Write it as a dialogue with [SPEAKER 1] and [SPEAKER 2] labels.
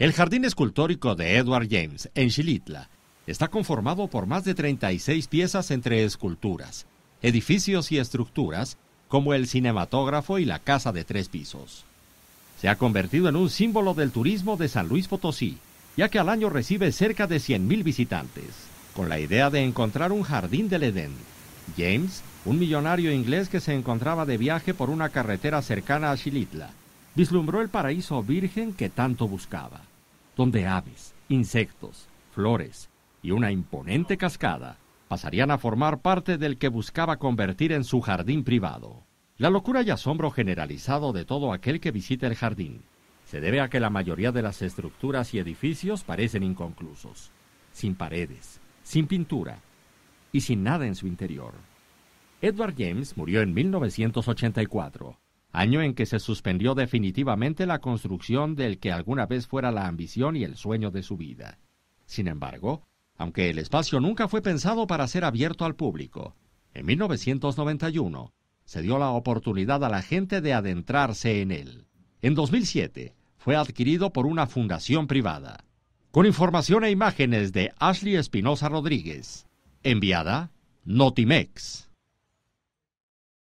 [SPEAKER 1] El jardín escultórico de Edward James en Xilitla está conformado por más de 36 piezas entre esculturas, edificios y estructuras, como el cinematógrafo y la casa de tres pisos. Se ha convertido en un símbolo del turismo de San Luis Potosí, ya que al año recibe cerca de 100.000 visitantes, con la idea de encontrar un jardín del Edén. James, un millonario inglés que se encontraba de viaje por una carretera cercana a Xilitla, vislumbró el paraíso virgen que tanto buscaba donde aves, insectos, flores y una imponente cascada pasarían a formar parte del que buscaba convertir en su jardín privado. La locura y asombro generalizado de todo aquel que visita el jardín se debe a que la mayoría de las estructuras y edificios parecen inconclusos, sin paredes, sin pintura y sin nada en su interior. Edward James murió en 1984 año en que se suspendió definitivamente la construcción del que alguna vez fuera la ambición y el sueño de su vida. Sin embargo, aunque el espacio nunca fue pensado para ser abierto al público, en 1991 se dio la oportunidad a la gente de adentrarse en él. En 2007 fue adquirido por una fundación privada. Con información e imágenes de Ashley Espinosa Rodríguez, enviada Notimex.